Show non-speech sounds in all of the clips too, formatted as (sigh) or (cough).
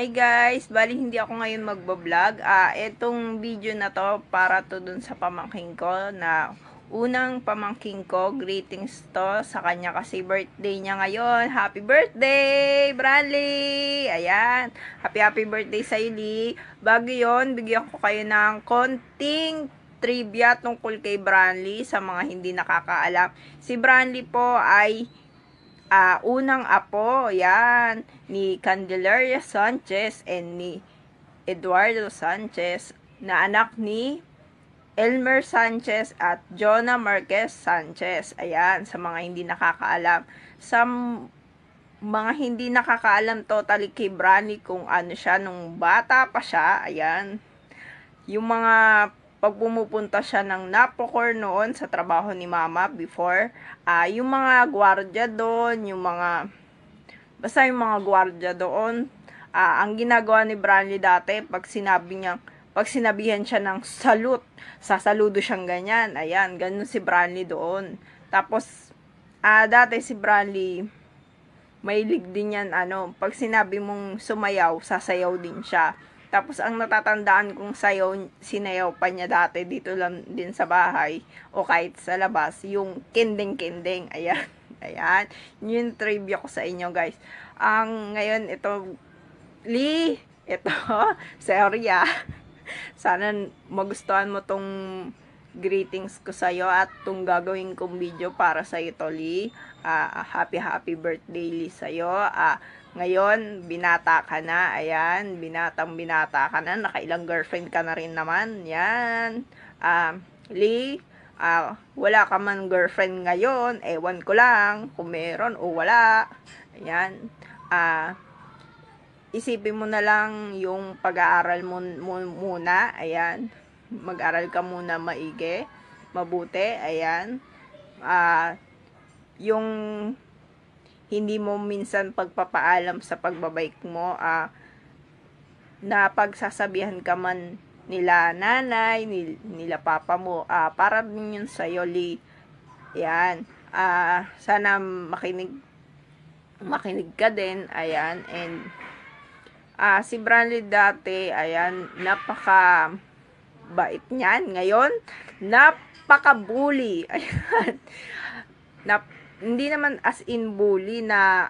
Hi guys, bali hindi ako ngayon magbablog. Ah, etong video na to para to dun sa pamangking ko na unang pamangking ko. Greetings to sa kanya kasi birthday niya ngayon. Happy birthday, Bradley! Ayan, happy happy birthday sa Lee. Bago yon, bigyan ko kayo ng konting trivia tungkol kay Branley sa mga hindi nakakaalam. Si Branley po ay uh, unang apo, yan, ni Candelaria Sanchez and ni Eduardo Sanchez na anak ni Elmer Sanchez at Jonah Marquez Sanchez. Ayan, sa mga hindi nakakaalam. Sa mga hindi nakakaalam totally kay Brani kung ano siya nung bata pa siya, ayan. Yung mga pag pumupunta siya ng Napocor noon sa trabaho ni Mama before, uh, yung mga gwardiya doon, yung mga, basta yung mga gwardiya doon, uh, ang ginagawa ni Branly dati, pag sinabi niya, pag sinabihan siya ng salute, sasaludo siyang ganyan, ayan, ganun si Branly doon. Tapos, uh, dati si may mahilig din yan, ano, pag sinabi mong sumayaw, sasayaw din siya tapos ang natatandaan kong sayo, sinayaw pa niya dati dito lang din sa bahay o kahit sa labas, yung kinding-kinding. Ayan. (laughs) Ayan. Yun yung trivia ko sa inyo, guys. Ang ngayon, ito, Lee, ito, sorry (laughs) ah. (laughs) Sana magustuhan mo tong greetings ko sa iyo at tong gagawin kong video para sa iyo, Lee. Uh, happy, happy birthday, Lee, sa iyo. uh, ah, ngayon, binata ka na. Ayan, binatang binata ka na. Nakailang girlfriend ka na rin naman. Yan. Uh, Lee, uh, wala ka man girlfriend ngayon. Ewan ko lang kung meron o wala. Ayan. Uh, isipin mo na lang yung pag-aaral mo, mo muna. Ayan. Mag-aral ka muna maigi. Mabuti. Ayan. Uh, yung hindi mo minsan pagpapaalam sa pagbabike mo uh, na pagsasabihan ka man nila nanay, nil, nila papa mo, uh, para din yun sa'yo, Lee. Yan. Uh, sana makinig makinig ka din. Ayan. And uh, si Branley dati, ayan, napaka bait niyan. Ngayon, napaka bully. (laughs) Ayan. Nap hindi naman as in bully na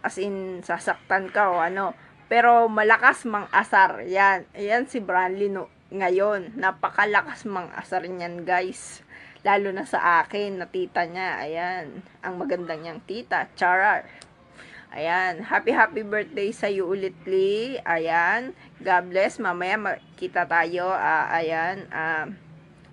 as in sasaktan ka o ano. Pero malakas mang asar. Yan. Yan si Branly no, ngayon. Napakalakas mang asar niyan guys. Lalo na sa akin na tita niya. Ayan. Ang magandang niyang tita. Charar. Ayan. Happy happy birthday sa iyo ulit, Lee. Ayan. God bless. Mamaya makita tayo. Uh, ayan. Uh,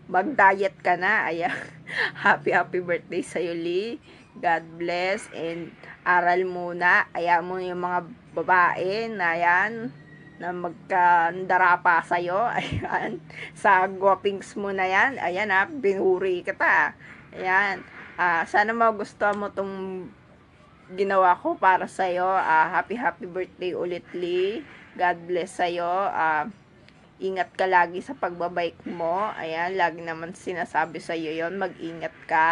mag-diet ka na. Ayan. (laughs) Happy, happy birthday sa'yo, Lee. God bless and aral muna. Ayan mo yung mga babae na yan na magkandara pa sa'yo. (laughs) Ayan. Sa guwapings mo na yan. Ayan ha. Binuri kita. Ayan. Uh, sana magustuhan mo tong ginawa ko para sa'yo. Uh, happy, happy birthday ulit, Lee. God bless sa'yo. Uh, Ingat ka lagi sa pagbabike mo. Ayan, lagi naman sinasabi sa iyo yon Mag-ingat ka.